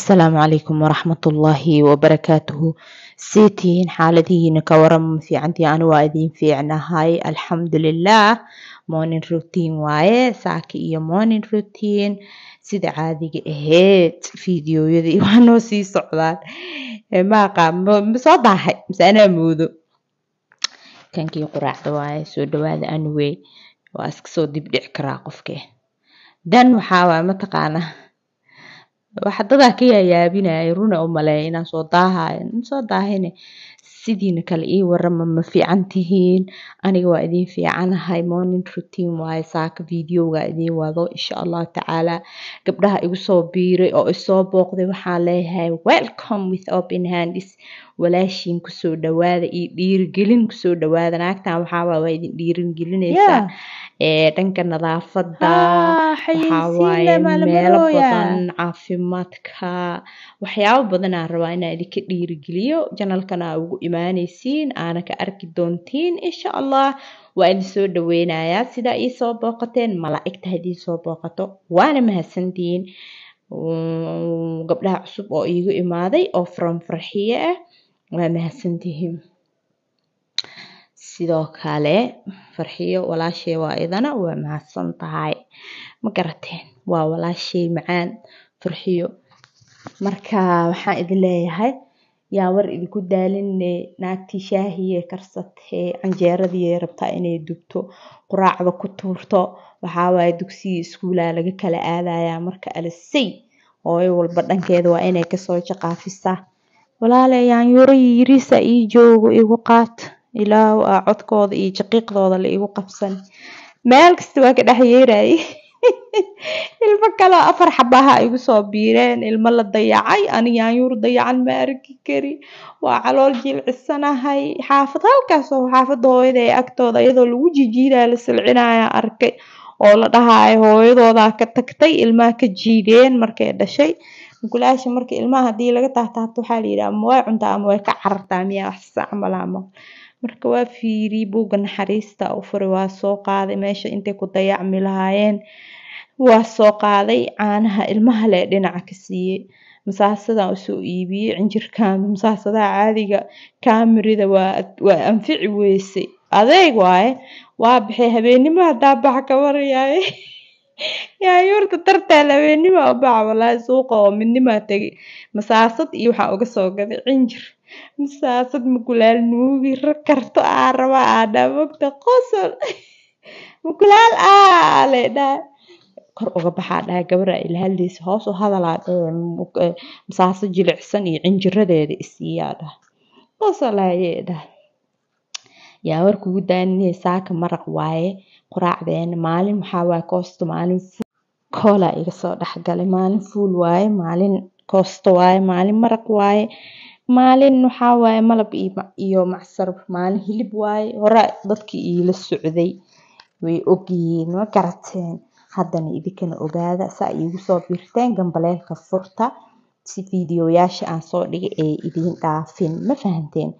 asalaamu calaykum waraxmatullaahi wabarakaatuhu seetihiin xaaladihiina ka warama ma fiicantii ani waa idiin fiicnahay alxamdulilah morning routine waaye saaki iyo morning routine sida caadiga aheyd videoyadii waa sii socdaan eh, maaqa masoo daahay mase anaa moodo kankii quraacda waaye soo dhawaada anwey waa iskasoo dibdhic karaa qofke dan waxaa waaye wax dadaa ka yaayaabinaya runa u maleeya inaan soo daahaya soo daahine sidiina kale ii warama ma fiican tihiin aniga waa idiin fiicanahay morning routine waaye saaka videoga idiin wado insha allahu tacaala gabdhaha igu soo biiray oo isoo booqday waxaan leeyahay welcome with open handis walaashiin kusoo dhawaada iyo dhiirigelin kusoo dhawaada naagtan waxaawaa waa idin dhiirigelinaysaa dhanka nadaafada meelo badan caafimaadka waxyaabo badanaa rabaa inaa idinka dhiirigeliyo janalkana ugu imaanaysiin aana ka arki doontiin insha allah waa idin soo dhaweynayaa sidaa ii soo booqateen malaaigta hadii soo booqato waana mahadsantihiin gabdhaha cusub oo iigu imaaday oo from farxiye ah waa mahadsantihiin sidoo kale farxiyo walaashay waa idana waa mahadsan tahay ma garateen waa walaashay macaan farxiyo marka waxaan idin leeyahay yaa war idinku daalinne naagtii shaahiye karsatee canjeeradii rabtaa inay dubto quraacda ku tuurto waxaawaay dugsigii iskuulaa laga kala aadayaa marka alisay hooyo walba dhankeeda waa inay kasoo jaqaafisaa walaale yaanyuro yiriisa ii joogo igu qaat ilaaw aa codkooda iyo jaqiiqdooda la igu qabsan meel kasta waa ka dhex dhexyeerayay ilmo kale afar xabaha igu soo biireen ilmo la dayacay aniga anyuur dayacan ma arki kari waa calool jilcisanahay xaafad halkaasoo xaafadda hooyada ee agtooda iyadoo lagu jijiidaa la silcinaya arkay oo la dhahaayo hooyadoodaa ka tagtay ilmaha ka jiideen markay dhashay gulaasha marka ilmaha hadii laga tahtahto waxaa la yidhi ama way cuntaa ama way ka carartaa miyaa wax saacmalaama marka waa fiiri buuga naxariista u furi waa soo qaaday meesha intay ku dayacmi lahaayeen waa soo qaaday caanaha ilmaha le dhinaca ka siiyey masaasadan usoo iibiyey cinjirkaanu masaasadaha caadiga kaamirida waa anfici weysay adeeg waaye waa baxay habeenimo hadaa baxa ka warayaaye yaayuurta tartaal habeenima baxa walaahi suuqa oo midnimaa tegay masaasad iyo waxaa uga soo gaday cinjir masaasad makulaal nuugi karto aa raba aa dhaa mogta qosol makulaal aa kor uga baxaa dhaa gabaraa ila hadlaysa hoos u hadalaa masaaso jilicsan iyo cinjiradeeda isiiyaa dhaa yaa war kugu daaninaya saaka maraq waaye quraacdeena maalin maxaa waaye koosto maalin koolaa iga soo dhex maalin fuul waaye maalin koosto waaye maalin maraq waaye Maalin waxaa waye malab iyo macsaraf maalin hilib waaye hore dadkii iila socday way ogyihiin ma garateen haddana idinkana ogaada sa iigu soo birten gambaleelka furta si fidiyoyasha aan soo dhigay ee idiin dhaafin ma mafahanteen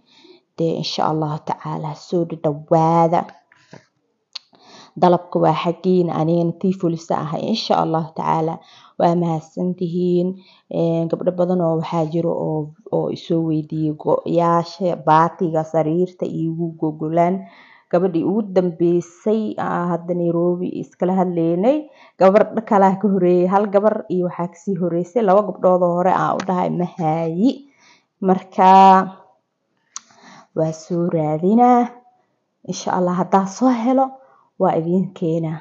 dee insha allahu taala soo dadawaada dalabka waa xageena anigana tii fulisa ahay insha allahu taala waa mahadsan tihiin gabdho badan oo waxaa jiro oo isoo weydiiyey go-yaasha baatiga sariirta iigu gogolaan gabadhii ugu dambeysay ah, hadda nairobi iskala hadleynay gabadh kalaa ah ka horeeyey hal gabar iyo waxaa kasii horeysay laba gabdhoodoo hore aa ah, u dhahay mahaayi markaa waa soo raadinaa insha allah haddaa soo helo waa idiin keenaa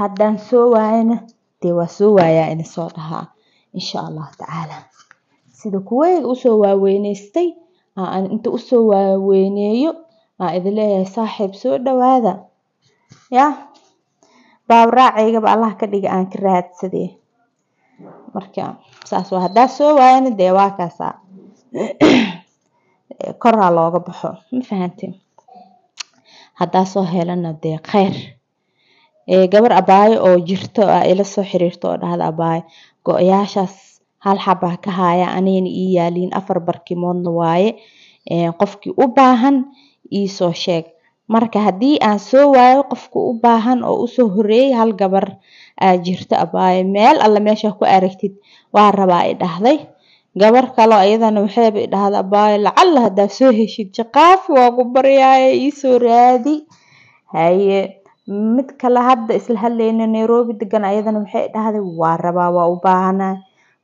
haddaan soo waayana dee waa soo waayaa inasoo dhahaa insha allahu tacaala sida kuweyga usoo waaweynaystay aan inta usoo waaweyneeyo aan idin leeyahay saaxiib soo dhawaada ya baabraaceyga allah ka dhiga aan ka raadsadee marka saas waa haddaa soo waayana dee waa kaasaa koraa looga baxo ma fahanteen haddaa soo helana dee kheyr gabar abaayo oo jirto a ah, ila soo xiriirto oo dhahda abaayo go-yaashaas hal xabaa ah ka haaya anigana ii yaaliin afar barkimoodna waaye qofkii u baahan iisoo sheeg marka haddii aan soo waayo qofka u baahan oo usoo horeeyay hal gabar aa jirto abaayo meel alla meeshaa ku aragtid waa rabaa i dhahday gabar kaloo iyadana waxayba i dhahda abaayo lacalla haddaa soo heshid jaqaafi waagu baryaaye iisoo raadi haye mid kale hadda isla hadlayna nairobi degan ayadana waxay dhahday waa rabaa waa u baahanaa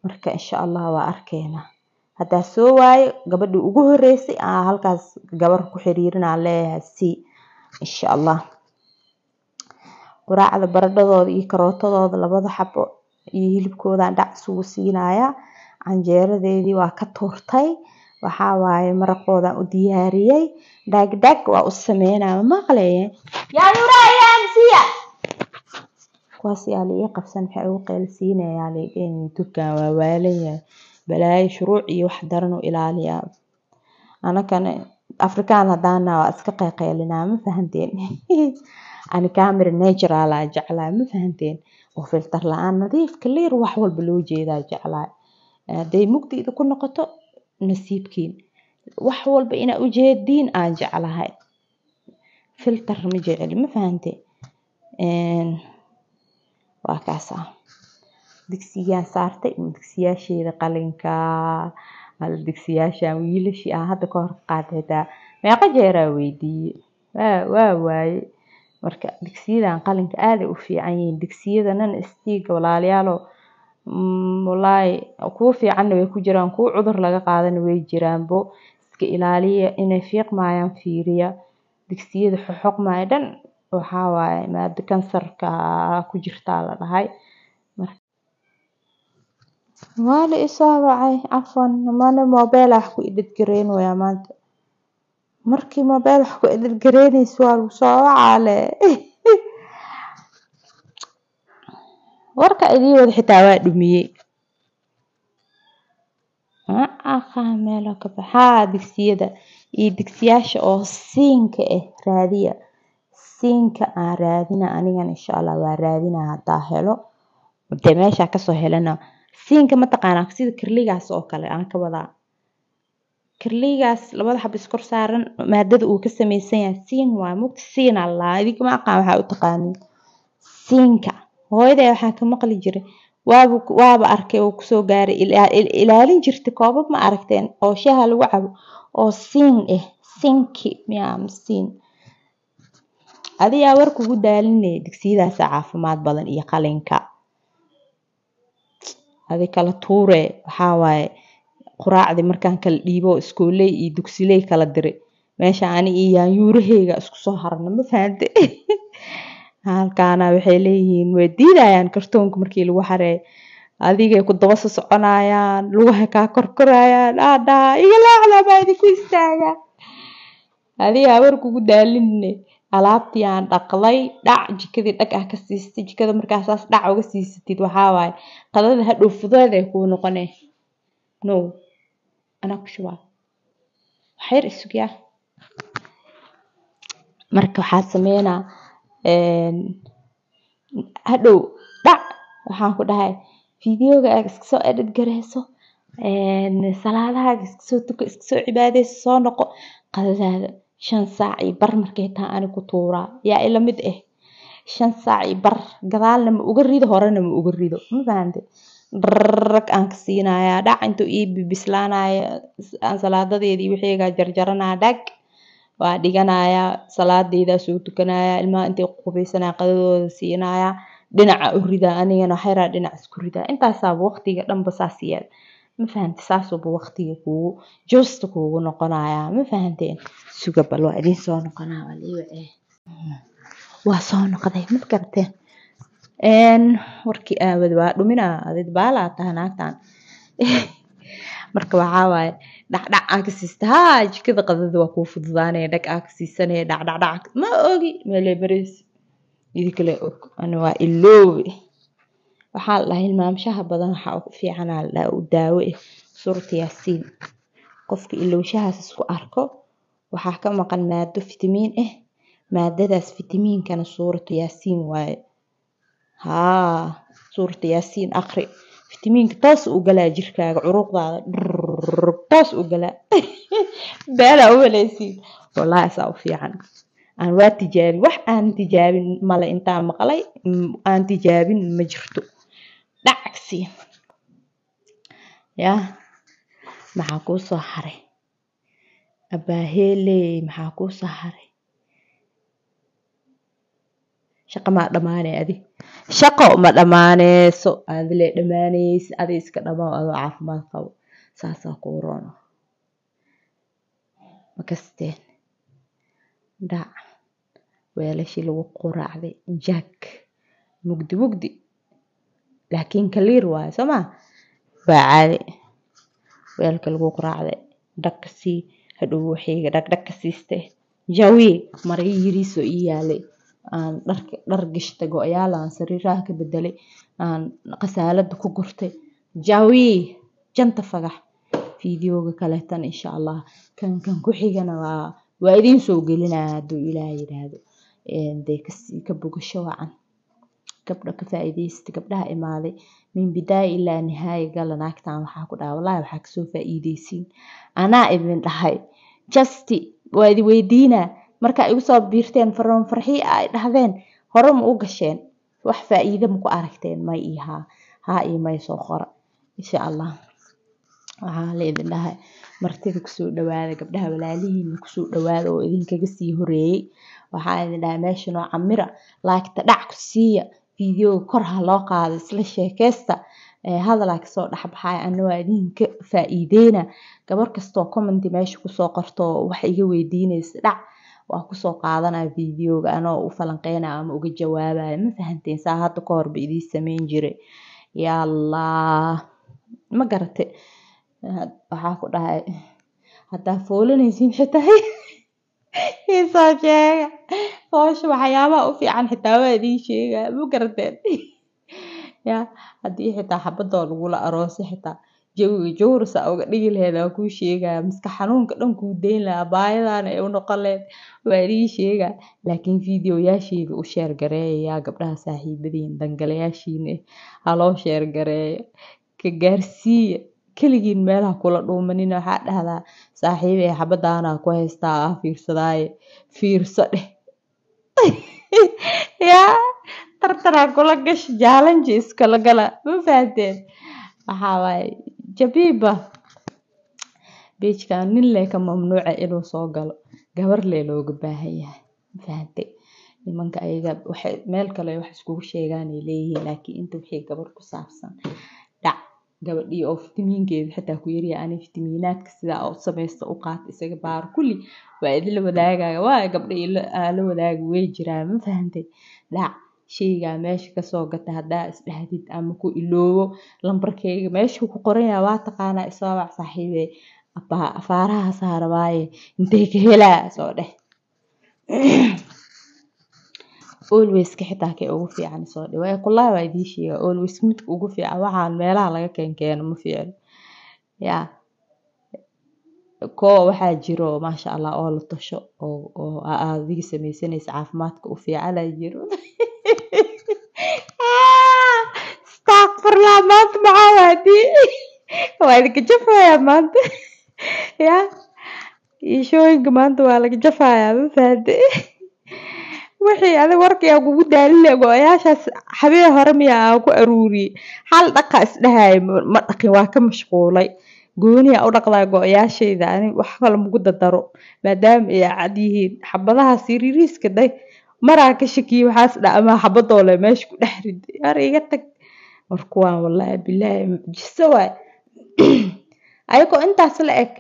marka insha allah waa arkeynaa haddaa soo waayo gabadhii ugu horreysay aa ah, halkaas gabar ku xiriirinaa leeyahay c insha allah quraacda baradhadooda iyo karootadooda labada xabo iyo hilibkoodan dhac sugu siinayaa canjeeradeedii waa ka tuurtay waxaawaaye waaye maraqooda u diyaariyey dhagdhag waa u sameynaa maqlaye yaanurayansiya kuwaas qabsan maxay ugu qeylsiinayaa liidhin waa waalanyahay balaayo shuruuc iyo wax daran u ilaaliyaa anakana afrikaan hadaana waa iska qeyqeylinaa ma fahanteen ani camera naturala jeclaa ma fahanteen oo filter la-aan nadiif clear wax walba loo jeedaa jeclaa haday mugdi ku noqoto nasiibkiin wax walba inaa ujeediin aan jeclahay filter ma jeceli ma fahante waa kaasa ah. digsigaan saartay um, digsiyaasheeda qalinka digsiyaashan wiilashii aan ah, hadda ka hor qaad xitaa meeqa jeeraa weydiiye waa waaye marka digsiyadan qalinka aaday u fiican yihiin digsiyadana istiiga walaalyaalo Mm, walahi kuwa fiicanna way ku jiraan kuwa cudur laga qaadana way jiraanbo iska ilaaliya inay fiiqmaayaan fiiriya digsiyada xoxoqmaya dhan waxaa waaye maada kansarka ku jirtaa la dhahay waa la isaabacay cafwan mana mobel wax ah ku edad gareyn waya maanta markii mobeel wax ah ku edad gareynayso waa lagu soo wacaa warka idii wad xitaa waa dhumiyey ma aqaa meelo ka baxaa digsiyada iyo digsiyaasha oo siinka ah raadiya siinka aan raadina anigan insha allah waa raadina hadaa helo de meeshaa kasoo helana siinka mataqaanaa sida kirligaas oo kale aan ka wadaa kirligaas labada xab iskor saaran maadada uu ka sameysan yahay siin waay mugta siinaa laa idinka aqaan waxaa u taqaaniin siinka hooyaday waxaan ka maqli jiray waaba arkay oo kusoo gaaray ilaalin jirta koobab ma aragteen oo shaha lagu cabo oo siin eh sinki miyamasiin adigaa warkugu daalinaya dugsiyadaasa caafimaad badan iyo qalinka adi kala tuure waxaa waaye quraacdii markaan kala dhiibo iskooley iyo dugsiley kala diray meesha ani iyo yaanyuuraheyga isku soo harna ma fahante halkaana waxay leeyihiin way diidayaan kartoonka markii lagu xareey adigay ku dabasa soconayaan lugaha kaa korkorayaan adhaa igalaacla baa idinku istaagaan adiga habar kugu daalinne alaabtii aan dhaqlay dhac jikadii dhag ah ka siistay jikada markaasaas dhac uga siisatid waxaa waaye qadada hadhow fudeed ay kuu noqone no anaa ku shubaa waxyar isugaa marka waxaad sameynaa hadhow dhac waxaan ku dhahay fideogaaga iskasoo edit gareyso salaadahaaga iskasoo tuko iskasoo cibaadeyso soo noqo qadadaada shan saac iyo bar markay taa ani ku tuuraa yaa ila mid ah shan saac iyo bar gadaalna ma uga rido horena ma uga rido mafahante rag aan ka siinayaa dhac intuu ii bibislaanayo aan salaadadeedii wixeegaa jarjaranaa dhag waa dhiganaya salaadeydaas uu tukanaya ilmaha intay qubaysanaya qadadooda siinaya dhinaca u ridaa anigana waxayraa dhinacaas ku ridaa intaasaaba waqtiga dhanba saas yaal ma fahante saasuuba waqtiga kuugu joosta kuugu noqonaya ma fahanteen sugabal waa idin soo noqonaa waa lii waa soo noqday ma garteen warkii aawad waa dhuminaa adid baalaa taha marka waxawaaye dhacdhac aa ka siista ha qadada waa kuu fududaanaya dhag aa ka siisanaya dhacdhacdhac ma ogi meleebareysi idi kale og ana waa iloobe waxaa la hilmaamshaha badan waxaa ugu fiicanaa la u daawo eh suurat yaasiin qofka ilowshahaas isku arko waxaa ka maqan maado fitamiin ah eh, maadadaas fitamiinkana suuratu yaasiin waaye haa suuratu yaasiin akri fitamiinka toos uu galaa jirkaaga curuqdaada toos uu galaa baalaa u helaysiin wallaahi saa u fiican aan waa tijaabin wax aan tijaabin male intaa maqlay aan tijaabin ma jirto dhacagsi ya maxaa kuu soo haray abaaheeley maxaa kuu soo haray shaqo maa dhammaanay adi shaqo ma dhammaaneyso aadile dhammaanaysa adi iska dhamaaw adoo caafimaad qabo saasaa kuu roono makasteen dhac weelashii lagu quraacday jaag mugdi mugdi laakiin kaliir waayo soo maa waa caadi weelka lagu quraacday dhaqkasii hadhow waxayga dhagdhag siistay jawiye marga yiriisoo ii yaalay aan dhar gashtay go-yaal aan sariiraha ka bedelay aan khasaalada ku gurtay jawi janta fagax fiidiyowga kaleetan insha allah kankan ku xigana waa waa idiin soo gelinaya hadduu ilaah yidhaahdo dee kasii ka bogasho wacan gabdha ka faa'iidaysta gabdhaha imaaday min bidaaya ilaa nihaaya gala naagtan waxaa ku dhaha wallahi waxaa kasoo faa'iidaysiin anaa idin dhahay justi waa idi weydiinaa marka igu soo biirteen faroon farxii ay dhahdeen hore ma u gasheen wax faa'iide maku aragteen may iyo haa haa iyo may soo qora insha allah waxaa laydin dhahay martida kusoo dhawaada gabdhaha walaalihiina kusoo dhawaada oo idinkaga sii horeeyey waxaa idin dhahay meeshanoo camira laagta dhac ku siiya videoga kor ha loo qaado isla sheekeysta hadalaa kasoo dhexbaxaya ana waa idinka faa'iideyna gabar kastoo commenti meesha kusoo qorto wax iga weydiinaysa dhac waa kusoo qaadanaya videoga anoo u falanqeynaya ama uga jawaabaya ma fahanteen saa hadda ka horba idii sameyn jiray yaallah ma garate waxaa ku dhahay haddaa foolanaysiin xitaa isoo sheega howsha waxyaabaha u fiican xitaa waa idii sheega ma garateen ya haddii xitaa xabadoo lagula aroosay xitaa jawiga jowrasa uga dhigi laheed waa kuu sheegaya miska xanuunka dhan kuu dayn lahaa baayadan ay u noqon laheed waa lii sheega laakiin videoyaashiiba u sheergareeyayaa gabdhaha saaxiibadiin dangalayaashiina haloo sheergareeya ka gaarsiiya keligiin meelaha kula dhuumanina waxaa dhahdaa saaxiibey xabadaanaa ku haystaa ah fiirsadaaye fiirso dheh yaa tartaraa kula gasha jaalanja iskala gala ma fahanteen waxaa waaye jabiba beejkaan nin leka mamnuuca inuu soo galo gabar lee looga baahan yahay mafahante nimanka ayaga meel kale wax iskugu sheegaanay leeyihiin laakiin inta wixii gabar ku saabsan dhac gabadhii oo fitamiinkeeda xataa ku yaryahay ani fitamiinaadka sidaa u samaysta u qaat isaga baaro kulli waa idinla wadaagaaga waa gabdha la wadaaga way jiraan ma fahantay dhac sheygaa meesha kasoo gata hadaa isdhahdid ama ku iloobo lambarkeyga meeshuu ku qoranya waa taqaanaa isoobac saaxiibe afaaraha saara intay ka helaa soo dheh alwayska xitaa ugu fiican soo dheh waayo kullaha idii sheega alwayska midka ugu fiican waxaan meelaha laga keenkeeno ma fiicno yaa koo waxaa jiro maasha allah oo la tasho oo adiga samaysanaysa caafimaadka u fiicanaa jiro furlaa maanta waa laga jafayaa maanta ya ishooyinka maanta waa laga jafayaa ma fahade wixii adig warkayaa kugu daalina go-ayaashaas habeen hore miyaa aan ku aruuriyey hal dhaqa isdhahayo ma dhaqin waa ka mashquulay gooniyaa u dhaqdaa go ani wax kale magu dadaro maadaama ay cad yihiin xabadahaas yariiriiska day maraa ka shakiye waxaas dha amaa xabadoo le meesha ku dhex riday ar iga tag war kuwaan wallaahi bilaahi mucjiso waay ayagoo intaas la eg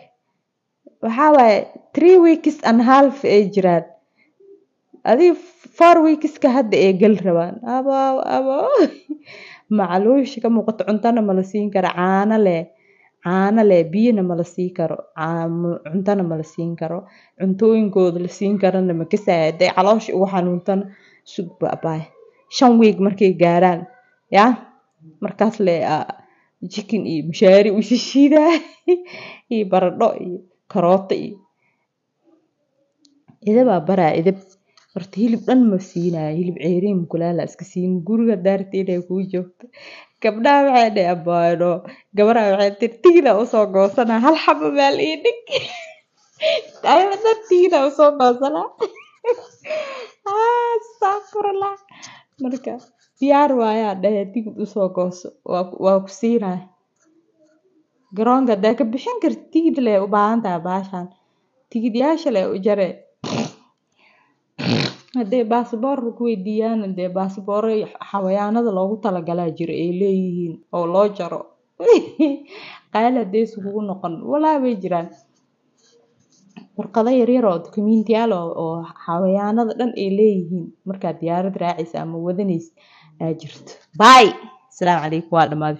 waxaa waaye three weeks and half ay jiraan adii four weekska hadda ay gal rabaan abaaw abaaw macaluusha ka muuqato cuntana mala siin karo caano leh caano leh biyana mala sii karo cuntana mala siin karo cuntooyinkooda la siin karana ma kasaayo hadday caloosha ugu xanuuntana sug baabaay shan wiig markay gaaraan yaa markaas le jikin iyo mushaari uu sishiidaay iyo baradho iyo karoota iyo idabaa baraa idab horta hilib dhan ma siinayo hilib ceeriin mukulaala iska siin guriga daarta inay kuu joogto gabdhaha waxay dhe abaano gabaraa waxay tir tiina usoo goosana hal xabo maal ii dhig ayada tiina usoo goosana astaqfurullah marka diyaar waayaa dhahe tigid usoo gooso waa ku siinay garoonka dee ka bixin karti tigid le ubaahan tahay baashaan tigidyaasha leh u jare hadee baasboorka ku weydiiyaan dee baasbooro xawayaanada loogu talagalaa jiro ay leeyihiin oo loo jaro qaali hadee isugugu noqon walaabay jiraan warqado yaryar oo dukumiintiyaal oo xawayaanada dhan ay leeyihiin markaad diyaarad raacaysa ama wadanaysa aa jirto bay asalaamu calaykum waa dhamaad